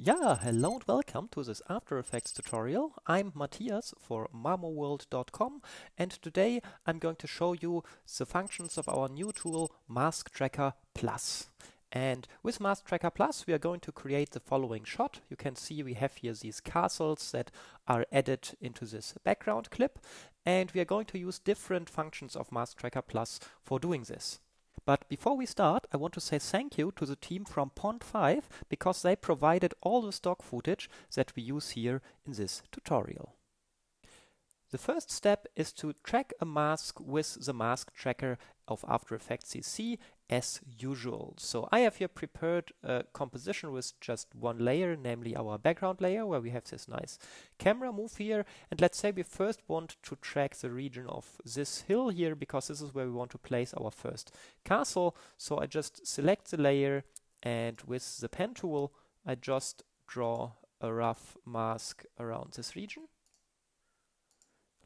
Yeah, hello and welcome to this After Effects tutorial. I'm Matthias for marmoworld.com and today I'm going to show you the functions of our new tool Mask Tracker Plus. And with Mask Tracker Plus, we are going to create the following shot. You can see we have here these castles that are added into this background clip. And we are going to use different functions of Mask Tracker Plus for doing this. But before we start, I want to say thank you to the team from Pond5 because they provided all the stock footage that we use here in this tutorial. The first step is to track a mask with the mask tracker of After Effects CC as usual. So I have here prepared a composition with just one layer, namely our background layer, where we have this nice camera move here. And let's say we first want to track the region of this hill here, because this is where we want to place our first castle. So I just select the layer and with the pen tool, I just draw a rough mask around this region.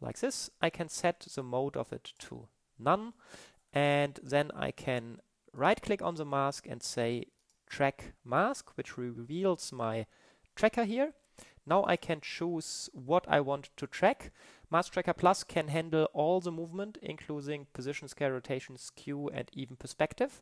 Like this, I can set the mode of it to none and then I can right click on the mask and say track mask, which reveals my tracker here. Now I can choose what I want to track. Mask Tracker Plus can handle all the movement, including position, scale, rotation, skew, and even perspective.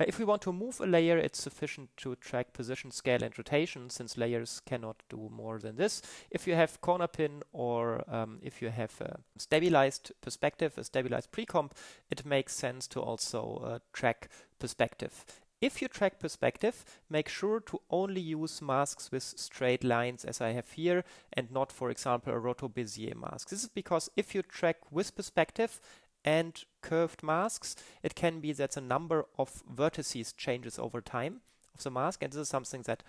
Uh, if we want to move a layer, it's sufficient to track position, scale, and rotation, since layers cannot do more than this. If you have corner pin or um, if you have a stabilized perspective, a stabilized precomp, it makes sense to also uh, track perspective. If you track perspective, make sure to only use masks with straight lines as I have here and not, for example, a roto-Bezier mask. This is because if you track with perspective and curved masks. It can be that the number of vertices changes over time of the mask, and this is something that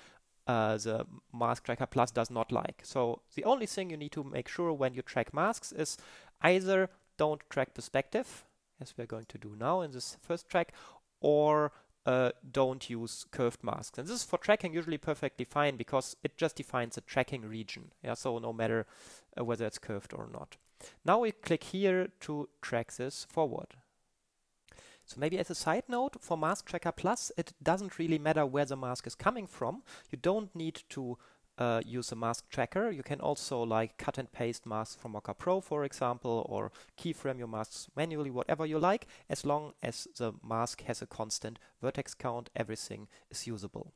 uh, the Mask Tracker Plus does not like. So the only thing you need to make sure when you track masks is either don't track perspective, as we're going to do now in this first track, or uh, don't use curved masks. And this is for tracking usually perfectly fine because it just defines a tracking region. Yeah, so no matter uh, whether it's curved or not. Now we click here to track this forward. So maybe as a side note, for Mask Tracker Plus, it doesn't really matter where the mask is coming from. You don't need to uh, use a mask tracker. You can also like cut and paste masks from Mocha Pro, for example, or keyframe your masks manually, whatever you like, as long as the mask has a constant vertex count, everything is usable.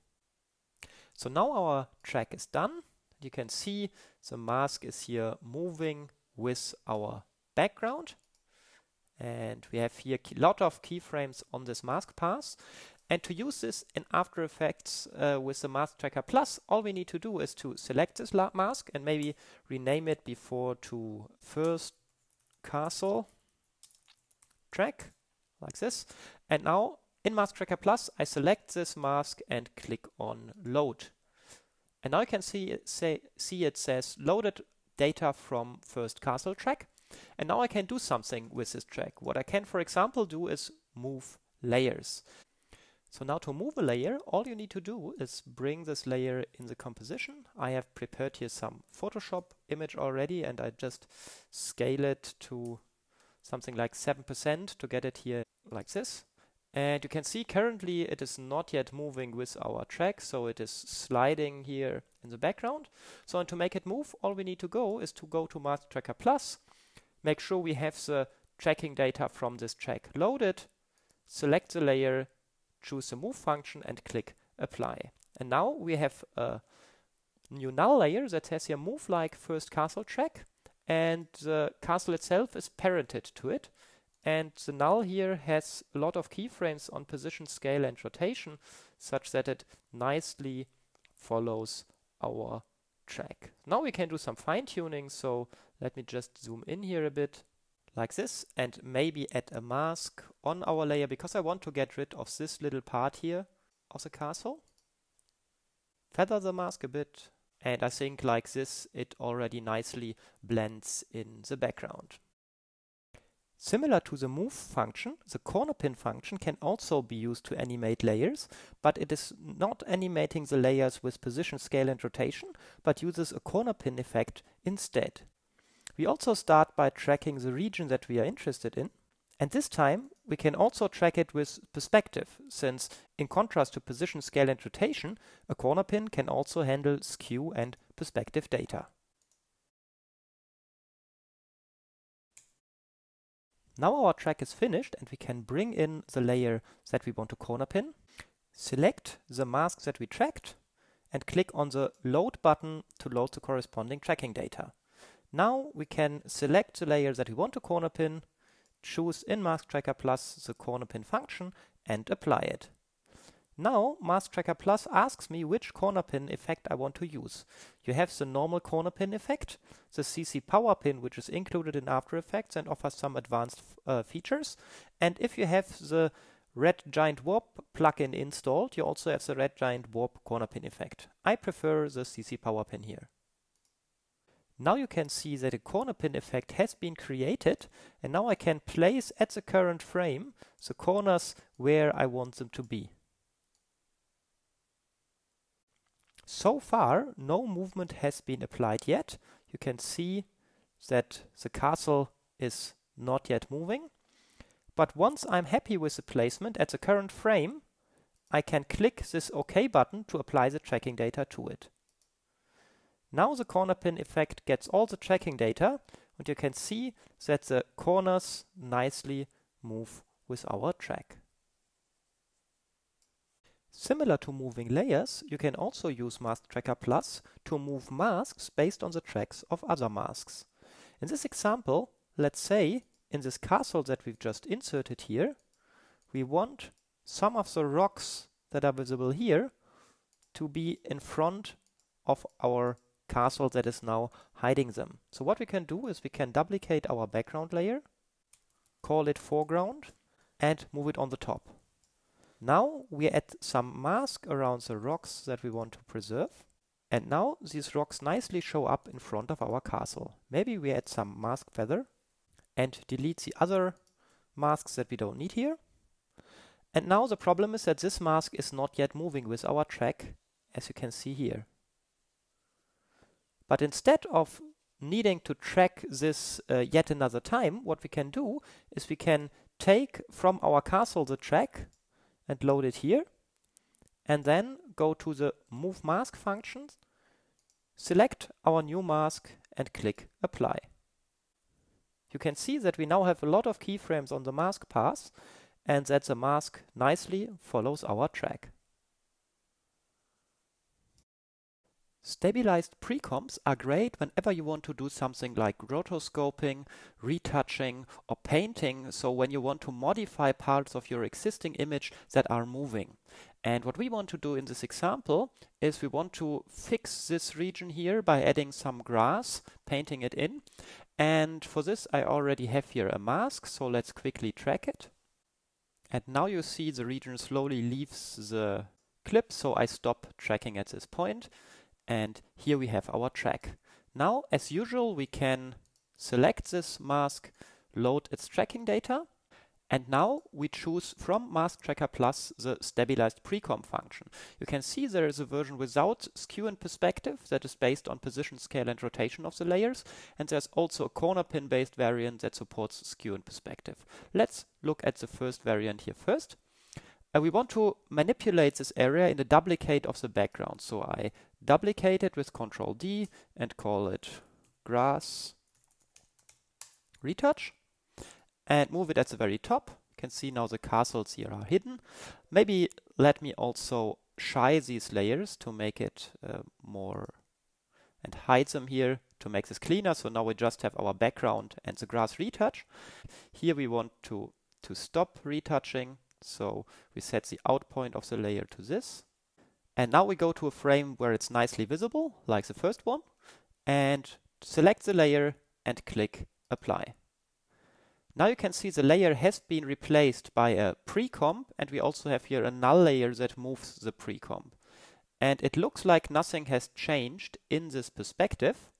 So now our track is done. You can see the mask is here moving with our background. And we have here a lot of keyframes on this mask pass, And to use this in After Effects uh, with the Mask Tracker Plus, all we need to do is to select this mask and maybe rename it before to first castle track, like this. And now in Mask Tracker Plus, I select this mask and click on Load. And now you can see it, say, see it says loaded data from first castle track. And now I can do something with this track. What I can, for example, do is move layers. So now to move a layer, all you need to do is bring this layer in the composition. I have prepared here some Photoshop image already and I just scale it to something like 7% to get it here like this. And you can see currently it is not yet moving with our track, so it is sliding here in the background. So and to make it move, all we need to go is to go to Mars Tracker Plus, make sure we have the tracking data from this track loaded, select the layer, choose the move function and click apply. And now we have a new null layer that has here move like first castle track and the castle itself is parented to it. And the null here has a lot of keyframes on position, scale and rotation such that it nicely follows our track. Now we can do some fine tuning, so let me just zoom in here a bit like this and maybe add a mask on our layer because I want to get rid of this little part here of the castle. Feather the mask a bit and I think like this it already nicely blends in the background. Similar to the move function, the corner pin function can also be used to animate layers, but it is not animating the layers with position, scale and rotation, but uses a corner pin effect instead. We also start by tracking the region that we are interested in, and this time we can also track it with perspective, since in contrast to position, scale and rotation, a corner pin can also handle skew and perspective data. Now our track is finished and we can bring in the layer that we want to corner pin, select the mask that we tracked and click on the load button to load the corresponding tracking data. Now we can select the layer that we want to corner pin, choose in Mask Tracker Plus the corner pin function and apply it. Now Mask Tracker Plus asks me which corner pin effect I want to use. You have the normal corner pin effect, the CC Power pin which is included in After Effects and offers some advanced uh, features, and if you have the Red Giant Warp plugin installed, you also have the Red Giant Warp corner pin effect. I prefer the CC Power pin here. Now you can see that a corner pin effect has been created and now I can place at the current frame the corners where I want them to be. So far, no movement has been applied yet. You can see that the castle is not yet moving. But once I'm happy with the placement at the current frame, I can click this OK button to apply the tracking data to it. Now the corner pin effect gets all the tracking data and you can see that the corners nicely move with our track. Similar to moving layers, you can also use Mask Tracker Plus to move masks based on the tracks of other masks. In this example, let's say in this castle that we've just inserted here, we want some of the rocks that are visible here to be in front of our castle that is now hiding them. So what we can do is we can duplicate our background layer, call it foreground and move it on the top. Now we add some mask around the rocks that we want to preserve. And now these rocks nicely show up in front of our castle. Maybe we add some mask feather and delete the other masks that we don't need here. And now the problem is that this mask is not yet moving with our track, as you can see here. But instead of needing to track this uh, yet another time, what we can do is we can take from our castle the track and load it here. And then go to the move mask function, select our new mask and click apply. You can see that we now have a lot of keyframes on the mask path and that the mask nicely follows our track. Stabilized precomps are great whenever you want to do something like rotoscoping, retouching or painting, so when you want to modify parts of your existing image that are moving. And what we want to do in this example is we want to fix this region here by adding some grass, painting it in. And for this I already have here a mask, so let's quickly track it. And now you see the region slowly leaves the clip, so I stop tracking at this point. And here we have our track. Now, as usual, we can select this mask, load its tracking data, and now we choose from Mask Tracker Plus the stabilized precomp function. You can see there is a version without skew and perspective that is based on position scale and rotation of the layers. And there's also a corner pin based variant that supports skew and perspective. Let's look at the first variant here first. And uh, we want to manipulate this area in the duplicate of the background. So I duplicate it with Control D and call it grass retouch and move it at the very top. You can see now the castles here are hidden. Maybe let me also shy these layers to make it uh, more and hide them here to make this cleaner. So now we just have our background and the grass retouch. Here we want to, to stop retouching so we set the out point of the layer to this. And now we go to a frame where it's nicely visible, like the first one, and select the layer and click apply. Now you can see the layer has been replaced by a precomp and we also have here a null layer that moves the precomp. And it looks like nothing has changed in this perspective.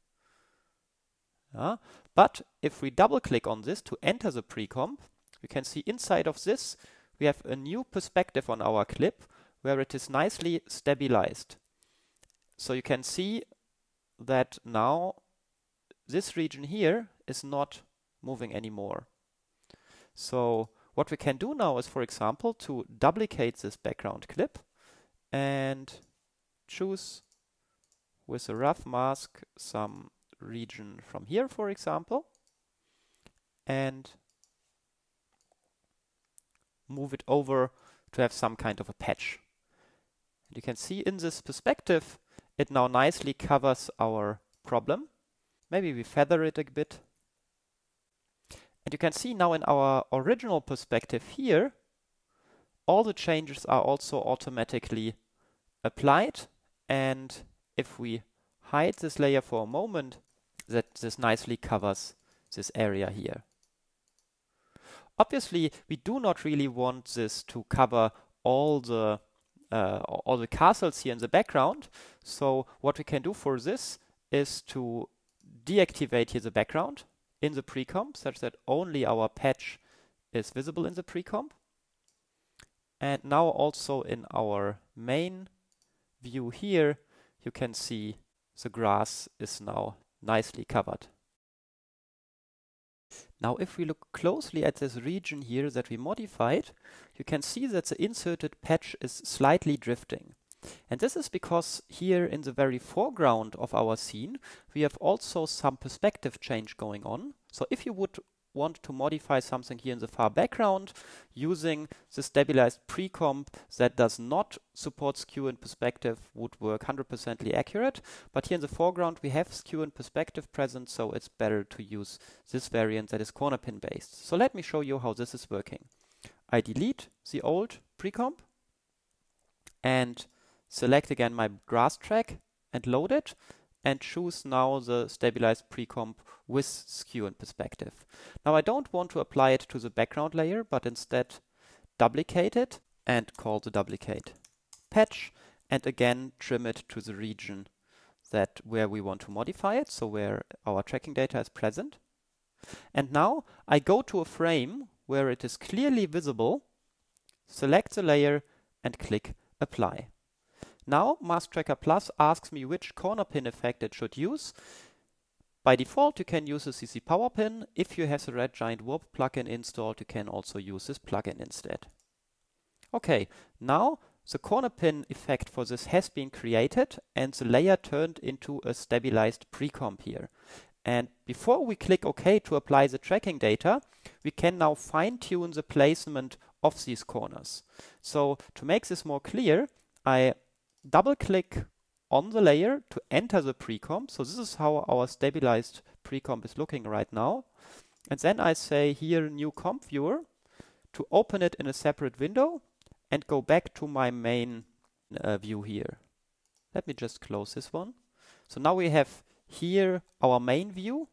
Uh, but if we double click on this to enter the precomp, you can see inside of this we have a new perspective on our clip where it is nicely stabilized. So you can see that now this region here is not moving anymore. So what we can do now is, for example, to duplicate this background clip and choose with a rough mask some region from here, for example, and move it over to have some kind of a patch. And you can see in this perspective, it now nicely covers our problem. Maybe we feather it a bit. And you can see now in our original perspective here, all the changes are also automatically applied. And if we hide this layer for a moment, that this nicely covers this area here. Obviously, we do not really want this to cover all the uh, all the castles here in the background. So what we can do for this is to deactivate here the background in the precomp such that only our patch is visible in the precomp. And now also in our main view here, you can see the grass is now nicely covered. Now, if we look closely at this region here that we modified, you can see that the inserted patch is slightly drifting. And this is because here in the very foreground of our scene, we have also some perspective change going on. So if you would want to modify something here in the far background using the stabilized precomp that does not support skew and perspective would work 100% accurate. But here in the foreground, we have skew and perspective present, so it's better to use this variant that is corner pin based. So let me show you how this is working. I delete the old precomp and select again my grass track and load it and choose now the stabilized precomp with skew and perspective. Now I don't want to apply it to the background layer, but instead duplicate it and call the duplicate patch and again trim it to the region that where we want to modify it, so where our tracking data is present. And now I go to a frame where it is clearly visible, select the layer and click apply. Now Mask Tracker Plus asks me which corner pin effect it should use. By default, you can use a CC Power pin. If you have the Red Giant Warp plugin installed, you can also use this plugin instead. Okay, now the corner pin effect for this has been created and the layer turned into a stabilized precomp here. And before we click OK to apply the tracking data, we can now fine tune the placement of these corners. So to make this more clear, I double click on the layer to enter the precomp. So this is how our stabilized precomp is looking right now. And then I say here new comp viewer to open it in a separate window and go back to my main uh, view here. Let me just close this one. So now we have here our main view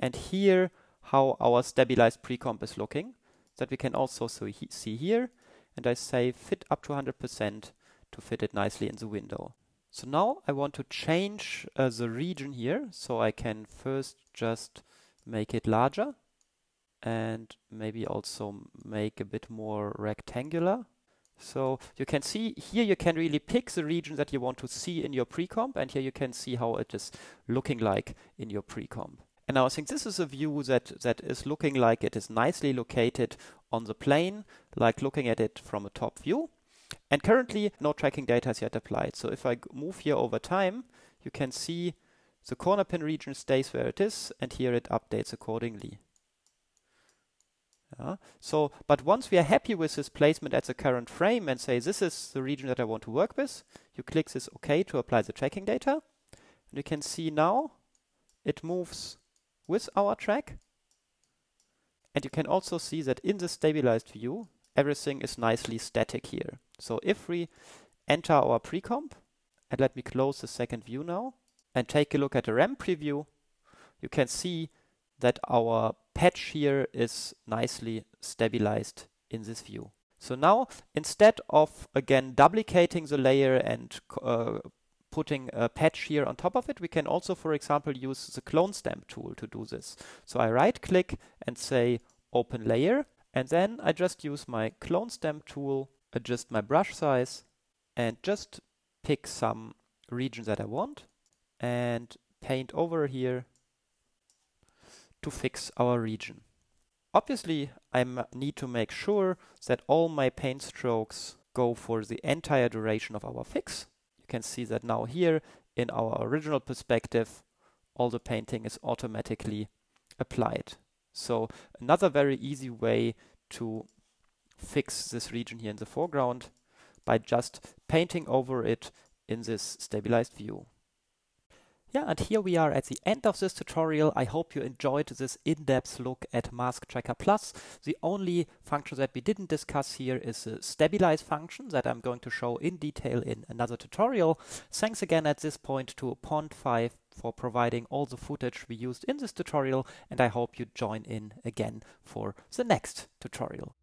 and here how our stabilized precomp is looking that we can also see here and I say fit up to 100% to fit it nicely in the window. So now I want to change uh, the region here. So I can first just make it larger and maybe also make a bit more rectangular. So you can see here you can really pick the region that you want to see in your precomp, and here you can see how it is looking like in your precomp. And now I think this is a view that, that is looking like it is nicely located on the plane, like looking at it from a top view. And currently, no tracking data is yet applied. So if I move here over time, you can see the corner pin region stays where it is, and here it updates accordingly. Yeah. So, but once we are happy with this placement at the current frame and say this is the region that I want to work with, you click this OK to apply the tracking data. And you can see now it moves with our track. And you can also see that in the stabilized view, everything is nicely static here. So if we enter our precomp, and let me close the second view now, and take a look at the RAM preview, you can see that our patch here is nicely stabilized in this view. So now, instead of again duplicating the layer and uh, putting a patch here on top of it, we can also, for example, use the clone stamp tool to do this. So I right click and say open layer, and then I just use my clone stamp tool adjust my brush size and just pick some region that I want and paint over here to fix our region. Obviously, I need to make sure that all my paint strokes go for the entire duration of our fix. You can see that now here in our original perspective, all the painting is automatically applied. So another very easy way to fix this region here in the foreground by just painting over it in this stabilized view. Yeah, and here we are at the end of this tutorial. I hope you enjoyed this in-depth look at Mask Tracker Plus. The only function that we didn't discuss here is the stabilize function that I'm going to show in detail in another tutorial. Thanks again at this point to Pond5 for providing all the footage we used in this tutorial, and I hope you join in again for the next tutorial.